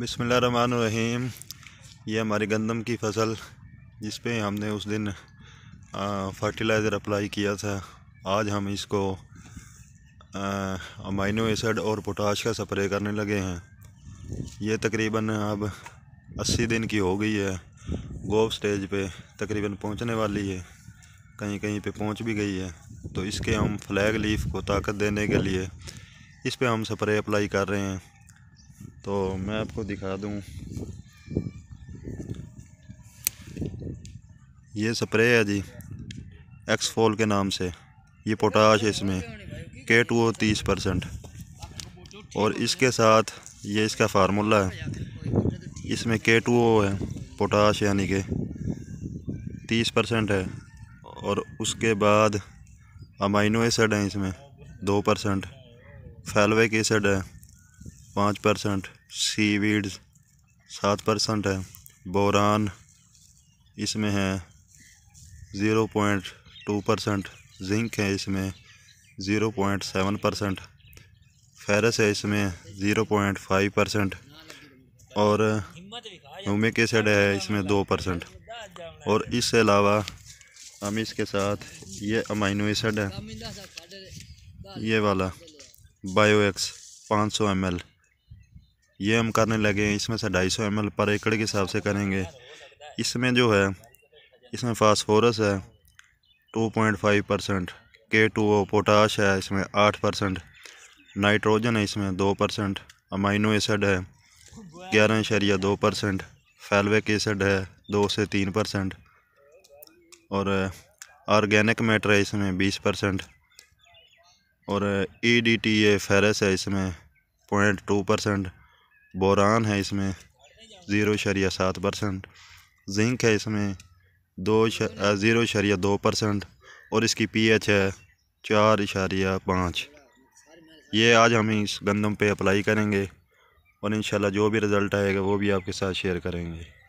बिसमीम ये हमारी गंदम की फसल जिस पे हमने उस दिन फर्टिलाइज़र अप्लाई किया था आज हम इसको अमाइनो एसिड और पोटाश का स्प्रे करने लगे हैं ये तकरीबन अब 80 दिन की हो गई है गोव स्टेज पे तकरीबन पहुंचने वाली है कहीं कहीं पे पहुंच भी गई है तो इसके हम फ्लैग लीफ को ताकत देने के लिए इस पे हम स्प्रे अप्लाई कर रहे हैं तो मैं आपको दिखा दूँ ये स्प्रे है जी एक्सफोल के नाम से ये पोटाश इसमें के टू ओ तीस परसेंट और इसके साथ ये इसका फार्मूला है इसमें के टू ओ है पोटाश यानी कि तीस परसेंट है और उसके बाद अमाइनो एसिड हैं इसमें दो परसेंट फैलविक एसिड है पाँच परसेंट सीवीड सात परसेंट है बोरान इसमें है zero point two percent zinc है इसमें zero point seven percent ferrous है इसमें ज़ीरो पॉइंट फाइव परसेंट और ह्यूमिक एसिड है इसमें दो परसेंट और इससे अलावा हम इसके साथ ये अमाइनो एसिड है ये वाला बायोएक्स 500 एम एल ये हम करने लगे हैं इसमें से ढाई सौ एम पर एकड़ के हिसाब से करेंगे इसमें जो है इसमें फास्फोरस है two point five percent K two O potash है इसमें आठ परसेंट नाइट्रोजन है इसमें दो परसेंट अमाइनो एसड है ग्यारह शरिया दो परसेंट फैलवेक एसड है दो से तीन परसेंट और ऑर्गेनिक मैटर है इसमें बीस परसेंट और E D T A ferrous है इसमें पॉइंट टू परसेंट बोरान है इसमें ज़ीरो शरिया सात परसेंट जिंक है इसमें दो ज़ीरो शरिया दो परसेंट और इसकी पीएच है चार इशारिया पाँच ये आज हम इस गंदम पे अप्लाई करेंगे और इन जो भी रिज़ल्ट आएगा वो भी आपके साथ शेयर करेंगे